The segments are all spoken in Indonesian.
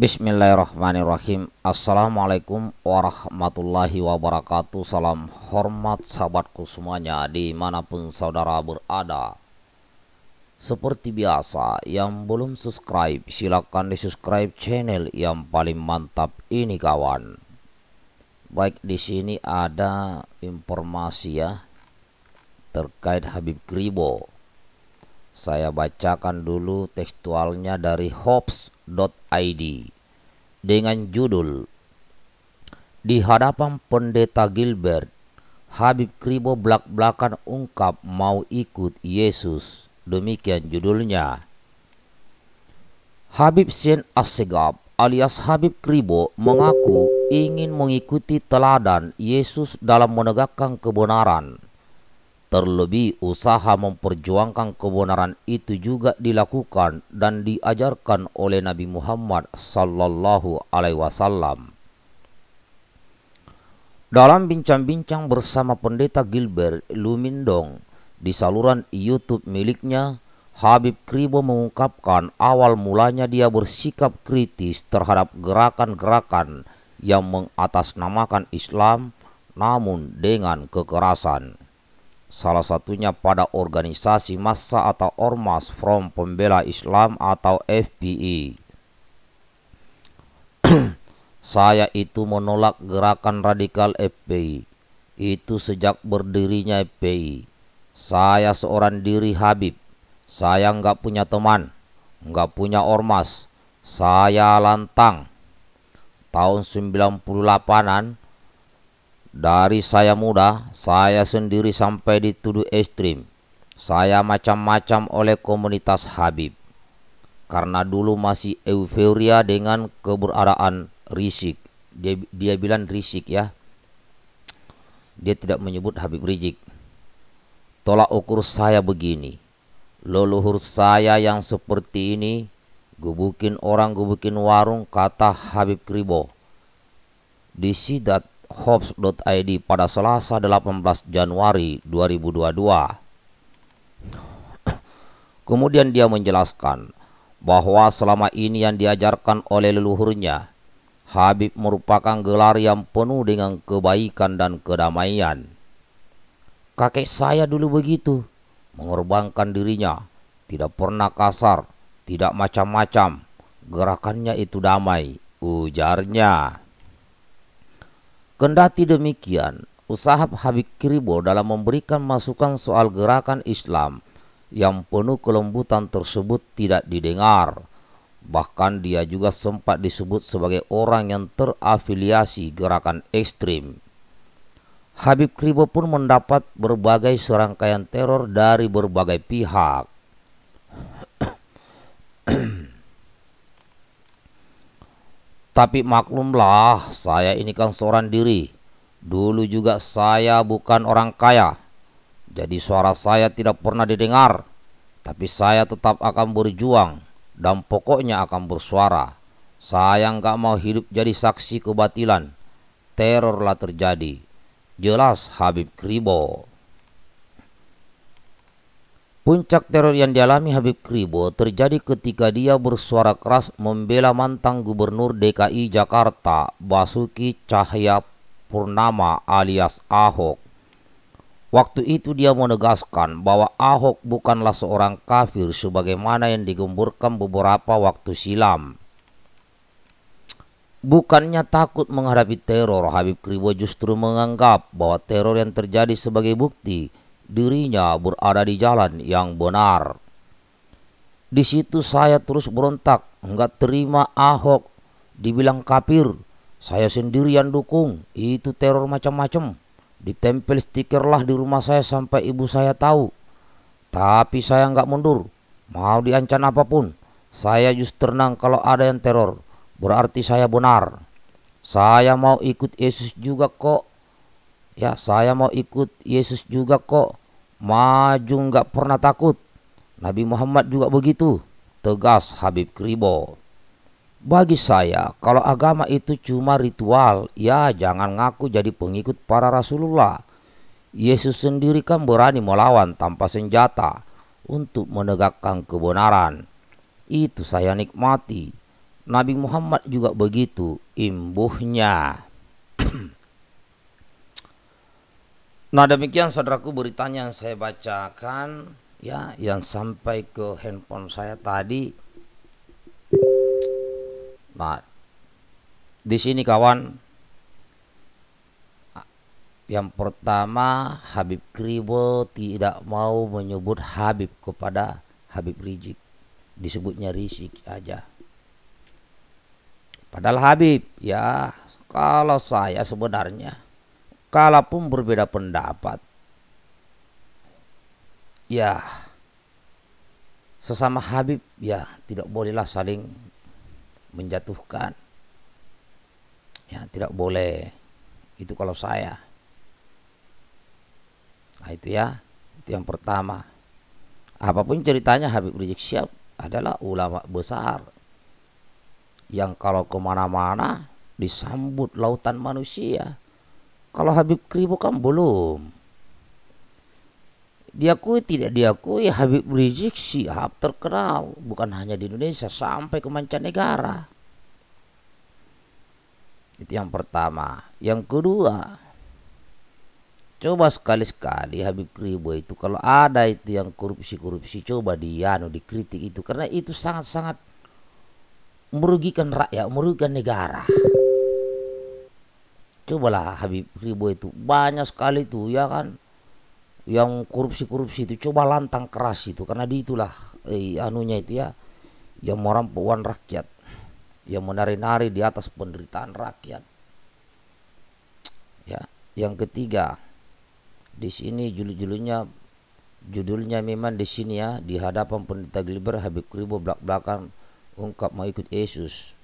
Bismillahirrahmanirrahim Assalamualaikum warahmatullahi wabarakatuh Salam hormat sahabatku semuanya Dimanapun saudara berada Seperti biasa Yang belum subscribe Silahkan di subscribe channel Yang paling mantap ini kawan Baik di sini ada informasi ya Terkait Habib Kribo Saya bacakan dulu tekstualnya dari Hobbes id dengan judul Di hadapan pendeta Gilbert, Habib Kribo belak-belakan ungkap mau ikut Yesus. Demikian judulnya. Habib Sen Assegab alias Habib Kribo mengaku ingin mengikuti teladan Yesus dalam menegakkan kebenaran. Terlebih usaha memperjuangkan kebenaran itu juga dilakukan dan diajarkan oleh Nabi Muhammad sallallahu alaihi wasallam. Dalam bincang-bincang bersama pendeta Gilbert Lumindong di saluran YouTube miliknya, Habib Kribo mengungkapkan awal mulanya dia bersikap kritis terhadap gerakan-gerakan yang mengatasnamakan Islam namun dengan kekerasan. Salah satunya pada organisasi massa atau Ormas from Pembela Islam atau FPI. Saya itu menolak gerakan radikal FPI. Itu sejak berdirinya FPI. Saya seorang diri Habib. Saya nggak punya teman, nggak punya ormas. Saya lantang. Tahun 98-an, dari saya muda, saya sendiri sampai dituduh ekstrim. Saya macam-macam oleh komunitas Habib. Karena dulu masih euforia dengan keberadaan Rizik. Dia, dia bilang Rizik ya. Dia tidak menyebut Habib Rizik. Tolak ukur saya begini. Leluhur saya yang seperti ini, gubukin orang, gubukin warung, kata Habib Kribo. Disidat hops.id pada Selasa 18 Januari 2022. Kemudian dia menjelaskan bahwa selama ini yang diajarkan oleh leluhurnya, Habib merupakan gelar yang penuh dengan kebaikan dan kedamaian. Kakek saya dulu begitu, mengorbankan dirinya, tidak pernah kasar, tidak macam-macam, gerakannya itu damai, ujarnya. Kendati demikian, usaha Habib Kribo dalam memberikan masukan soal gerakan Islam yang penuh kelembutan tersebut tidak didengar. Bahkan dia juga sempat disebut sebagai orang yang terafiliasi gerakan ekstrim. Habib Kribo pun mendapat berbagai serangkaian teror dari berbagai pihak. Tapi maklumlah, saya ini kan seorang diri. Dulu juga saya bukan orang kaya. Jadi suara saya tidak pernah didengar. Tapi saya tetap akan berjuang dan pokoknya akan bersuara. Saya nggak mau hidup jadi saksi kebatilan. Terorlah terjadi. Jelas Habib Kribo. Puncak teror yang dialami Habib Kribo terjadi ketika dia bersuara keras membela mantan Gubernur DKI Jakarta Basuki Cahaya Purnama alias Ahok. Waktu itu dia menegaskan bahwa Ahok bukanlah seorang kafir sebagaimana yang digemburkan beberapa waktu silam. Bukannya takut menghadapi teror, Habib Kribo justru menganggap bahwa teror yang terjadi sebagai bukti dirinya berada di jalan yang benar. Di situ saya terus berontak, enggak terima Ahok, dibilang kafir, saya sendiri yang dukung, itu teror macam-macam. Ditempel stiker lah di rumah saya sampai ibu saya tahu. Tapi saya enggak mundur, mau diancam apapun. Saya justru tenang kalau ada yang teror, berarti saya benar. Saya mau ikut Yesus juga kok ya saya mau ikut Yesus juga kok maju nggak pernah takut Nabi Muhammad juga begitu tegas Habib Kribo bagi saya kalau agama itu cuma ritual ya jangan ngaku jadi pengikut para Rasulullah Yesus sendiri kan berani melawan tanpa senjata untuk menegakkan kebenaran itu saya nikmati Nabi Muhammad juga begitu imbuhnya Nah demikian saudaraku beritanya yang saya bacakan ya yang sampai ke handphone saya tadi. Nah di sini kawan yang pertama Habib Kribo tidak mau menyebut Habib kepada Habib Rizik disebutnya Rizik aja. Padahal Habib ya kalau saya sebenarnya kalaupun berbeda pendapat ya sesama Habib ya tidak bolehlah saling menjatuhkan ya tidak boleh itu kalau saya nah itu ya itu yang pertama apapun ceritanya Habib Rizik Syihab adalah ulama besar yang kalau kemana-mana disambut lautan manusia kalau Habib Kribo kan belum. Diakui tidak diakui Habib Rizik siap terkenal bukan hanya di Indonesia sampai ke mancanegara. Itu yang pertama. Yang kedua, coba sekali-sekali Habib Kribo itu kalau ada itu yang korupsi-korupsi coba dianu dikritik itu karena itu sangat-sangat merugikan rakyat, merugikan negara coba lah Habib Ribo itu banyak sekali tuh ya kan yang korupsi-korupsi itu coba lantang keras itu karena di itulah eh, anunya itu ya yang merampok rakyat yang menari-nari di atas penderitaan rakyat ya yang ketiga di sini judul-judulnya judulnya memang di sini ya di hadapan pendeta Gilbert Habib Ribo belak-belakan ungkap mau ikut Yesus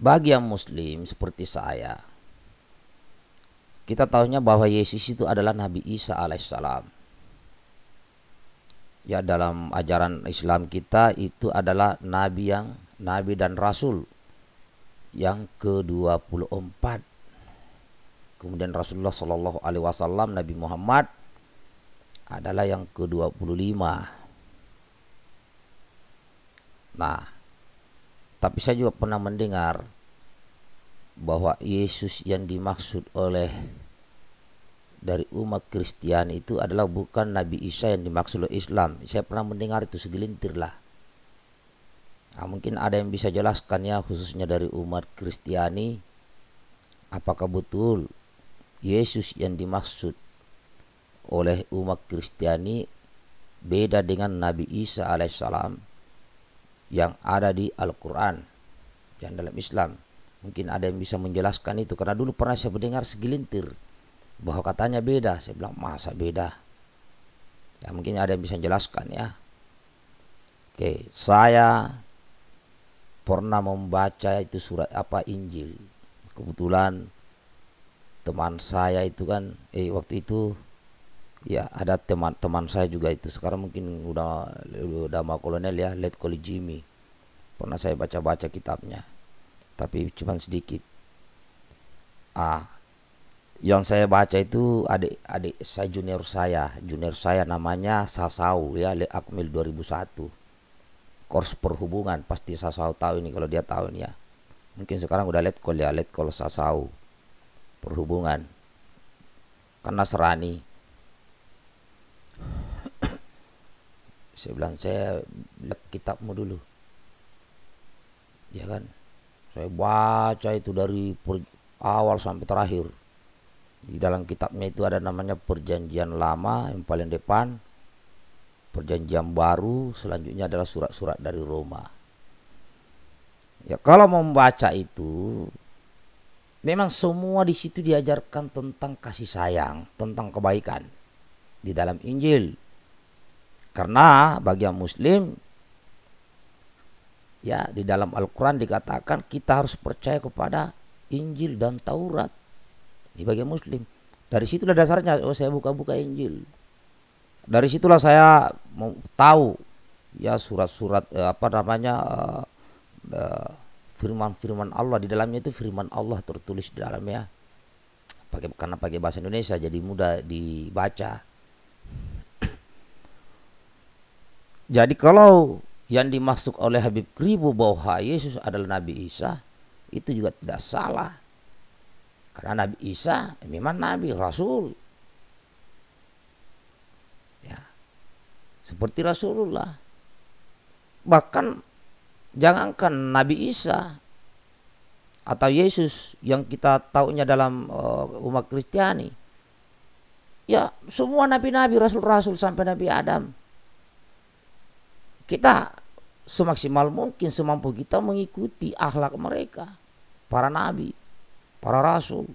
bagi yang muslim seperti saya, kita tahunya bahwa Yesus itu adalah Nabi Isa alaihissalam. Ya dalam ajaran Islam kita itu adalah nabi yang nabi dan rasul yang ke-24. Kemudian Rasulullah Shallallahu alaihi wasallam Nabi Muhammad adalah yang ke-25. Nah, tapi saya juga pernah mendengar bahwa Yesus yang dimaksud oleh dari umat Kristen itu adalah bukan Nabi Isa yang dimaksud oleh Islam. Saya pernah mendengar itu segelintir lah. Nah, mungkin ada yang bisa jelaskan ya khususnya dari umat Kristiani apakah betul Yesus yang dimaksud oleh umat Kristiani beda dengan Nabi Isa alaihissalam yang ada di Al-Quran yang dalam Islam mungkin ada yang bisa menjelaskan itu karena dulu pernah saya mendengar segelintir bahwa katanya beda saya bilang masa beda ya mungkin ada yang bisa jelaskan ya oke saya pernah membaca itu surat apa Injil kebetulan teman saya itu kan eh waktu itu ya ada teman-teman saya juga itu sekarang mungkin udah udah mau kolonel ya Let Koli Jimmy pernah saya baca-baca kitabnya tapi cuma sedikit ah yang saya baca itu adik adik saya junior saya junior saya namanya Sasau ya Le Akmil 2001 kurs perhubungan pasti Sasau tahu ini kalau dia tahu ini ya mungkin sekarang udah let call ya let call Sasau perhubungan karena serani saya bilang saya lihat kitabmu dulu ya kan saya baca itu dari awal sampai terakhir di dalam kitabnya itu ada namanya perjanjian lama yang paling depan perjanjian baru selanjutnya adalah surat-surat dari Roma ya kalau membaca itu memang semua di situ diajarkan tentang kasih sayang tentang kebaikan di dalam Injil karena bagi yang muslim ya di dalam Al-Qur'an dikatakan kita harus percaya kepada Injil dan Taurat. Di bagi yang muslim. Dari situlah dasarnya oh saya buka-buka Injil. Dari situlah saya mau tahu ya surat-surat eh, apa namanya eh, eh, firman-firman Allah di dalamnya itu firman Allah tertulis di dalamnya. Pakai karena pakai bahasa Indonesia jadi mudah dibaca Jadi kalau yang dimaksud oleh Habib Kribo bahwa Yesus adalah Nabi Isa itu juga tidak salah. Karena Nabi Isa memang Nabi, Rasul. Ya. Seperti Rasulullah. Bahkan jangankan Nabi Isa atau Yesus yang kita tahunya dalam uh, umat Kristiani. Ya, semua nabi-nabi, rasul-rasul sampai Nabi Adam kita semaksimal mungkin semampu kita mengikuti akhlak mereka para nabi para rasul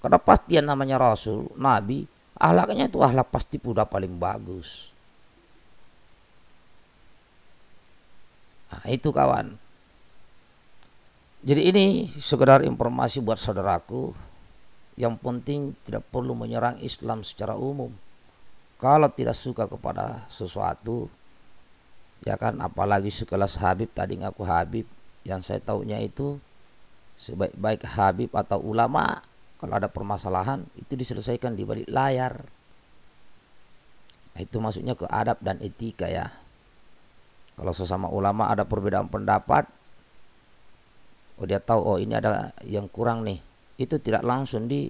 karena pasti yang namanya rasul nabi akhlaknya itu akhlak pasti sudah paling bagus nah, itu kawan jadi ini sekedar informasi buat saudaraku yang penting tidak perlu menyerang Islam secara umum kalau tidak suka kepada sesuatu ya kan apalagi sekelas Habib tadi ngaku Habib yang saya tahunya itu sebaik-baik Habib atau ulama kalau ada permasalahan itu diselesaikan di balik layar nah, itu maksudnya ke adab dan etika ya kalau sesama ulama ada perbedaan pendapat oh dia tahu oh ini ada yang kurang nih itu tidak langsung di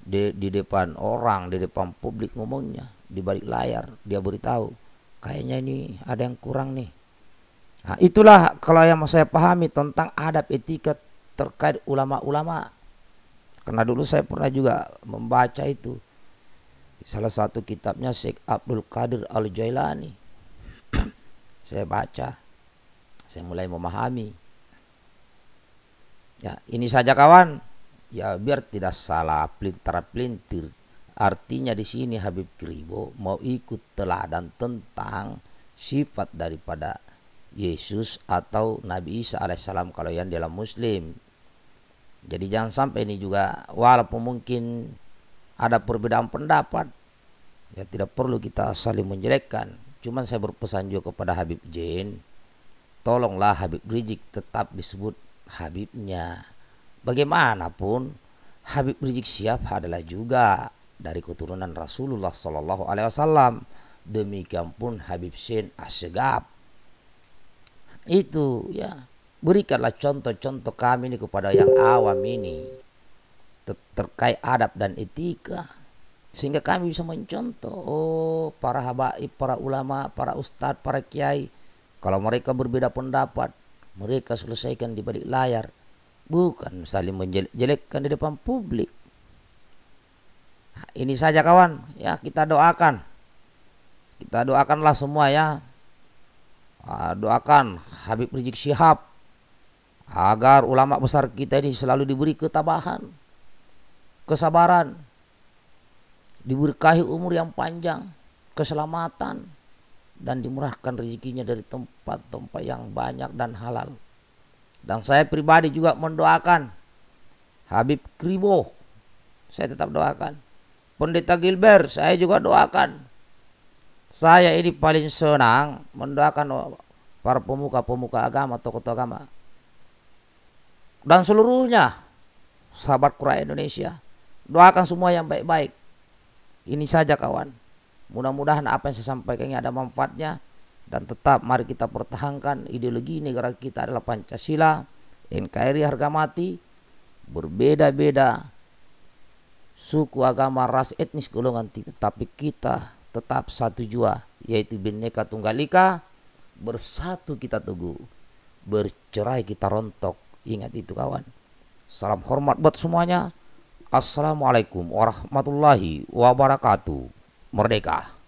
di, di depan orang di depan publik ngomongnya di balik layar dia beritahu kayaknya ini ada yang kurang nih. Nah, itulah kalau yang mau saya pahami tentang adab etika terkait ulama-ulama. Karena dulu saya pernah juga membaca itu. Salah satu kitabnya Syekh Abdul Qadir Al-Jailani. saya baca. Saya mulai memahami. Ya, ini saja kawan. Ya biar tidak salah pelintar-pelintir. Artinya di sini Habib Kribo mau ikut teladan tentang sifat daripada Yesus atau Nabi Isa alaihissalam kalau yang dalam Muslim. Jadi jangan sampai ini juga walaupun mungkin ada perbedaan pendapat ya tidak perlu kita saling menjelekkan. Cuman saya berpesan juga kepada Habib Jain, tolonglah Habib Rizik tetap disebut Habibnya. Bagaimanapun Habib Rizik siap adalah juga dari keturunan Rasulullah Shallallahu Alaihi Wasallam demikian pun Habib Syin Assegaf itu ya berikanlah contoh-contoh kami ini kepada yang awam ini terkait adab dan etika sehingga kami bisa mencontoh oh para habaib para ulama para ustadz para kiai kalau mereka berbeda pendapat mereka selesaikan di balik layar bukan saling menjelekkan di depan publik ini saja kawan ya kita doakan kita doakanlah semua ya ah, doakan Habib Rizik Syihab agar ulama besar kita ini selalu diberi ketabahan kesabaran diberkahi umur yang panjang keselamatan dan dimurahkan rezekinya dari tempat-tempat yang banyak dan halal dan saya pribadi juga mendoakan Habib Kribo saya tetap doakan Pendeta Gilbert, saya juga doakan. Saya ini paling senang mendoakan para pemuka-pemuka agama, tokoh-tokoh agama. Dan seluruhnya, sahabat Quran Indonesia, doakan semua yang baik-baik. Ini saja kawan. Mudah-mudahan apa yang saya sampaikan ini ada manfaatnya. Dan tetap mari kita pertahankan ideologi negara kita adalah Pancasila, NKRI harga mati, berbeda-beda suku, agama, ras, etnis, golongan, tapi kita tetap satu jua, yaitu bineka Tunggal Ika, bersatu kita teguh, bercerai kita rontok. Ingat itu kawan. Salam hormat buat semuanya. Assalamualaikum warahmatullahi wabarakatuh. Merdeka!